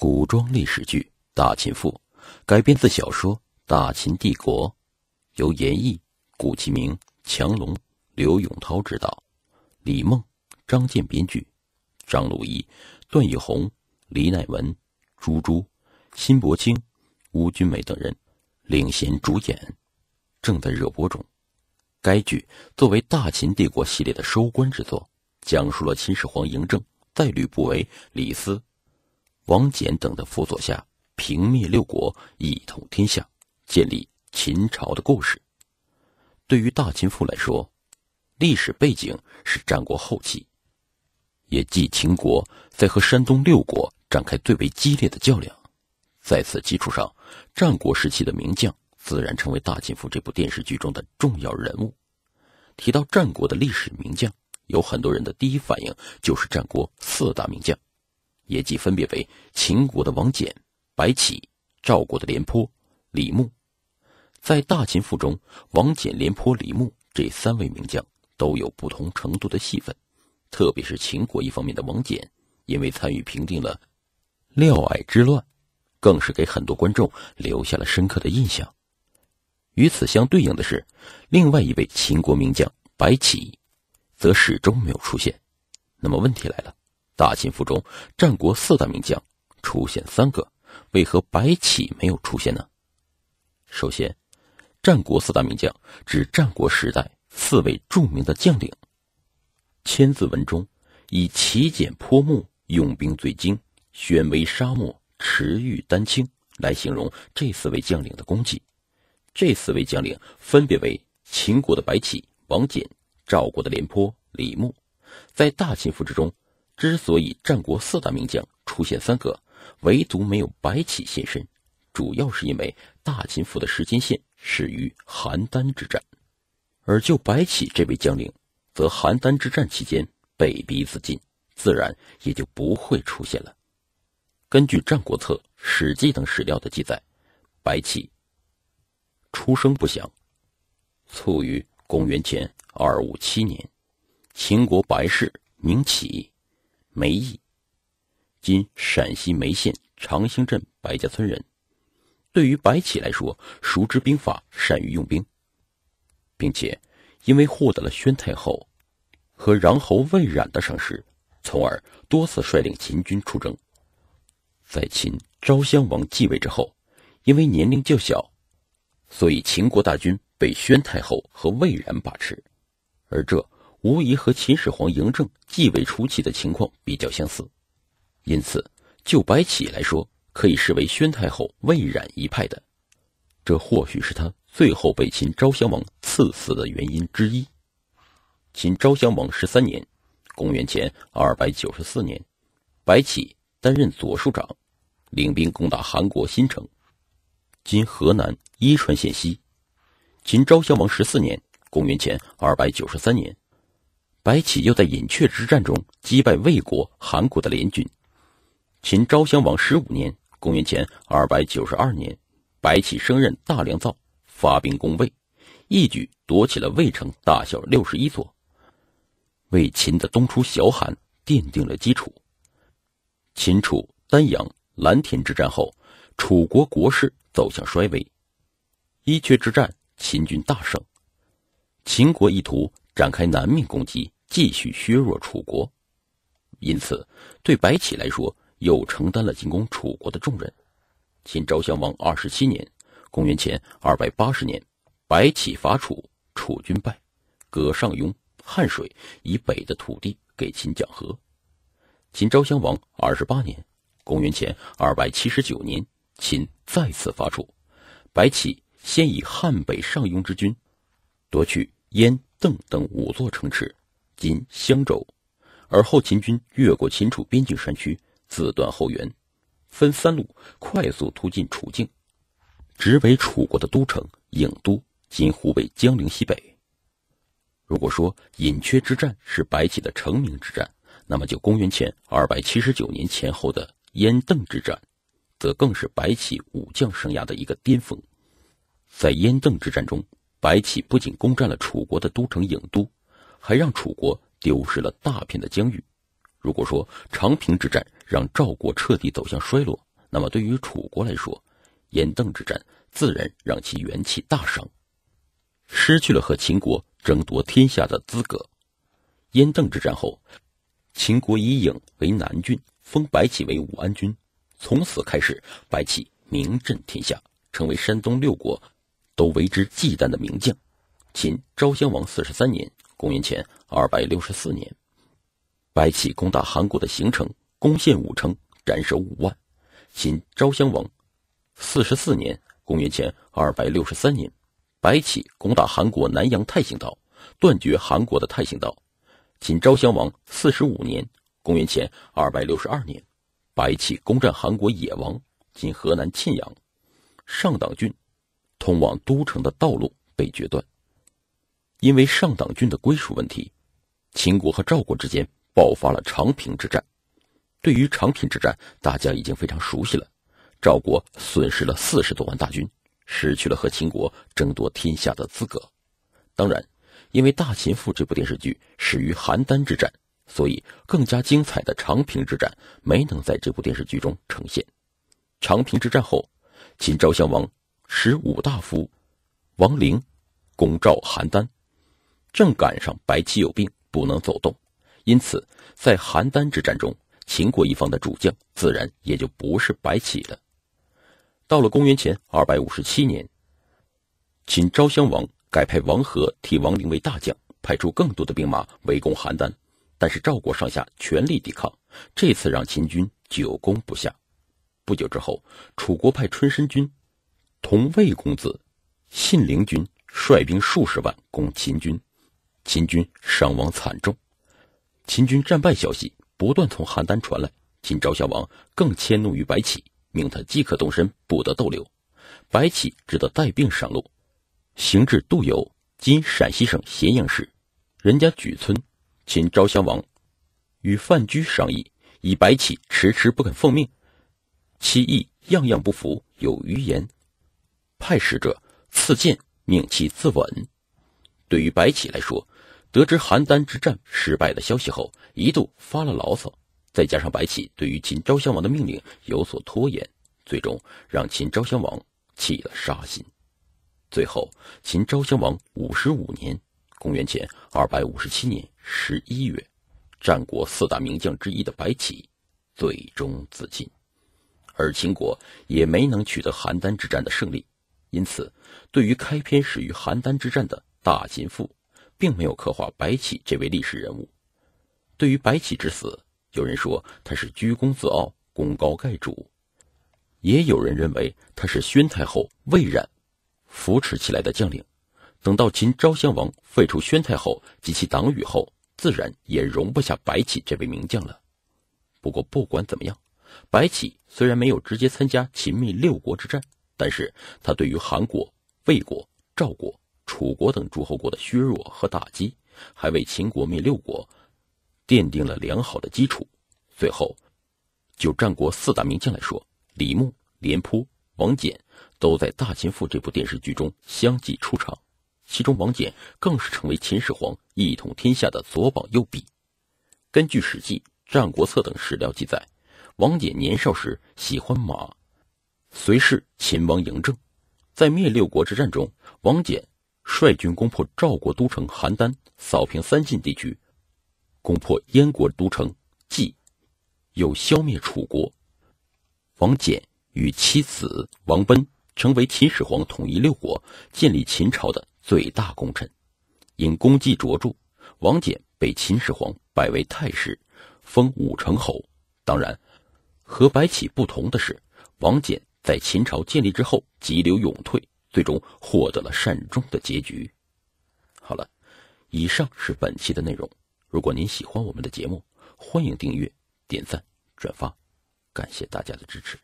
古装历史剧《大秦赋》改编自小说《大秦帝国》，由严屹、古其明、强龙、刘永涛执导，李梦、张健编剧，张鲁一、段奕宏、李乃文、朱珠、辛柏青、邬君梅等人领衔主演，正在热播中。该剧作为《大秦帝国》系列的收官之作，讲述了秦始皇嬴政在吕不韦、李斯。王翦等的辅佐下，平灭六国，一统天下，建立秦朝的故事。对于《大秦赋》来说，历史背景是战国后期，也即秦国在和山东六国展开最为激烈的较量。在此基础上，战国时期的名将自然成为《大秦赋》这部电视剧中的重要人物。提到战国的历史名将，有很多人的第一反应就是战国四大名将。也即分别为秦国的王翦、白起、赵国的廉颇、李牧。在《大秦赋》中，王翦、廉颇、李牧这三位名将都有不同程度的戏份。特别是秦国一方面的王翦，因为参与平定了嫪毐之乱，更是给很多观众留下了深刻的印象。与此相对应的是，另外一位秦国名将白起，则始终没有出现。那么问题来了。大秦赋中，战国四大名将出现三个，为何白起没有出现呢？首先，战国四大名将指战国时代四位著名的将领。千字文中以“骑简泼墨，用兵最精”，“宣威沙漠，驰誉丹青”来形容这四位将领的功绩。这四位将领分别为秦国的白起、王翦，赵国的廉颇、李牧。在大秦赋之中。之所以战国四大名将出现三个，唯独没有白起现身，主要是因为大秦府的时间线始于邯郸之战，而就白起这位将领，则邯郸之战期间被逼自尽，自然也就不会出现了。根据《战国策》《史记》等史料的记载，白起出生不详，卒于公元前二五七年，秦国白氏名启。梅毅，今陕西眉县长兴镇白家村人。对于白起来说，熟知兵法，善于用兵，并且因为获得了宣太后和穰侯魏冉的赏识，从而多次率领秦军出征。在秦昭襄王继位之后，因为年龄较小，所以秦国大军被宣太后和魏冉把持，而这。无疑和秦始皇嬴政继位初期的情况比较相似，因此就白起来说，可以视为宣太后魏冉一派的。这或许是他最后被秦昭襄王赐死的原因之一。秦昭襄王十三年（公元前二百九十四年），白起担任左庶长，领兵攻打韩国新城（今河南伊川县西）。秦昭襄王十四年（公元前二百九十三年）。白起又在隐雀之战中击败魏国、韩国的联军。秦昭襄王十五年（公元前二百九十二年），白起升任大良造，发兵攻魏，一举夺取了魏城大小六十一座，为秦的东出小韩奠定了基础。秦楚丹阳、蓝田之战后，楚国国势走向衰微。伊阙之战，秦军大胜，秦国意图。展开南面攻击，继续削弱楚国，因此对白起来说又承担了进攻楚国的重任。秦昭襄王二十七年（公元前二百八十年），白起伐楚，楚军败，割上庸、汉水以北的土地给秦讲和。秦昭襄王二十八年（公元前二百七十九年），秦再次伐楚，白起先以汉北上庸之军，夺取燕。邓等五座城池，今襄州。而后秦军越过秦楚边境山区，自断后援，分三路快速突进楚境，直北楚国的都城郢都（今湖北江陵西北）。如果说隐缺之战是白起的成名之战，那么就公元前二百七十九年前后的燕邓之战，则更是白起武将生涯的一个巅峰。在燕邓之战中。白起不仅攻占了楚国的都城郢都，还让楚国丢失了大片的疆域。如果说长平之战让赵国彻底走向衰落，那么对于楚国来说，燕邓之战自然让其元气大伤，失去了和秦国争夺天下的资格。燕邓之战后，秦国以郢为南郡，封白起为武安君。从此开始，白起名震天下，成为山东六国。都为之忌惮的名将。秦昭襄王四十三年（公元前二百六十四年），白起攻打韩国的行程，攻陷五城，斩首五万。秦昭襄王四十四年（公元前二百六十三年），白起攻打韩国南阳太行道，断绝韩国的太行道。秦昭襄王四十五年（公元前二百六十二年），白起攻占韩国野王（今河南沁阳上党郡）。通往都城的道路被决断，因为上党郡的归属问题，秦国和赵国之间爆发了长平之战。对于长平之战，大家已经非常熟悉了。赵国损失了四十多万大军，失去了和秦国争夺天下的资格。当然，因为《大秦赋》这部电视剧始于邯郸之战，所以更加精彩的长平之战没能在这部电视剧中呈现。长平之战后，秦昭襄王。使武大夫王陵攻赵邯郸，正赶上白起有病不能走动，因此在邯郸之战中，秦国一方的主将自然也就不是白起了。到了公元前二百五十七年，秦昭襄王改派王和替王陵为大将，派出更多的兵马围攻邯郸，但是赵国上下全力抵抗，这次让秦军久攻不下。不久之后，楚国派春申君。同魏公子信陵君率兵数十万攻秦军，秦军伤亡惨重。秦军战败消息不断从邯郸传来，秦昭襄王更迁怒于白起，命他即刻动身，不得逗留。白起只得带病上路，行至杜邮（今陕西省咸阳市人家莒村），秦昭襄王与范雎商议，以白起迟迟不肯奉命，其意样样不服，有余言。派使者赐剑，命其自刎。对于白起来说，得知邯郸之战失败的消息后，一度发了牢骚。再加上白起对于秦昭襄王的命令有所拖延，最终让秦昭襄王起了杀心。最后，秦昭襄王五十五年（公元前二百五十七年）十一月，战国四大名将之一的白起最终自尽，而秦国也没能取得邯郸之战的胜利。因此，对于开篇始于邯郸之战的大秦赋，并没有刻画白起这位历史人物。对于白起之死，有人说他是居功自傲、功高盖主，也有人认为他是宣太后魏冉扶持起来的将领。等到秦昭襄王废除宣太后及其党羽后，自然也容不下白起这位名将了。不过不管怎么样，白起虽然没有直接参加秦灭六国之战。但是他对于韩国、魏国、赵国、楚国等诸侯国的削弱和打击，还为秦国灭六国奠定了良好的基础。最后，就战国四大名将来说，李牧、廉颇、王翦都在《大秦赋》这部电视剧中相继出场，其中王翦更是成为秦始皇一统天下的左膀右臂。根据《史记》《战国策》等史料记载，王翦年少时喜欢马。随侍秦王嬴政，在灭六国之战中，王翦率军攻破赵国都城邯郸，扫平三晋地区，攻破燕国都城蓟，又消灭楚国。王翦与妻子王贲成为秦始皇统一六国、建立秦朝的最大功臣。因功绩卓著，王翦被秦始皇拜为太师，封武成侯。当然，和白起不同的是，王翦。在秦朝建立之后，急流勇退，最终获得了善终的结局。好了，以上是本期的内容。如果您喜欢我们的节目，欢迎订阅、点赞、转发，感谢大家的支持。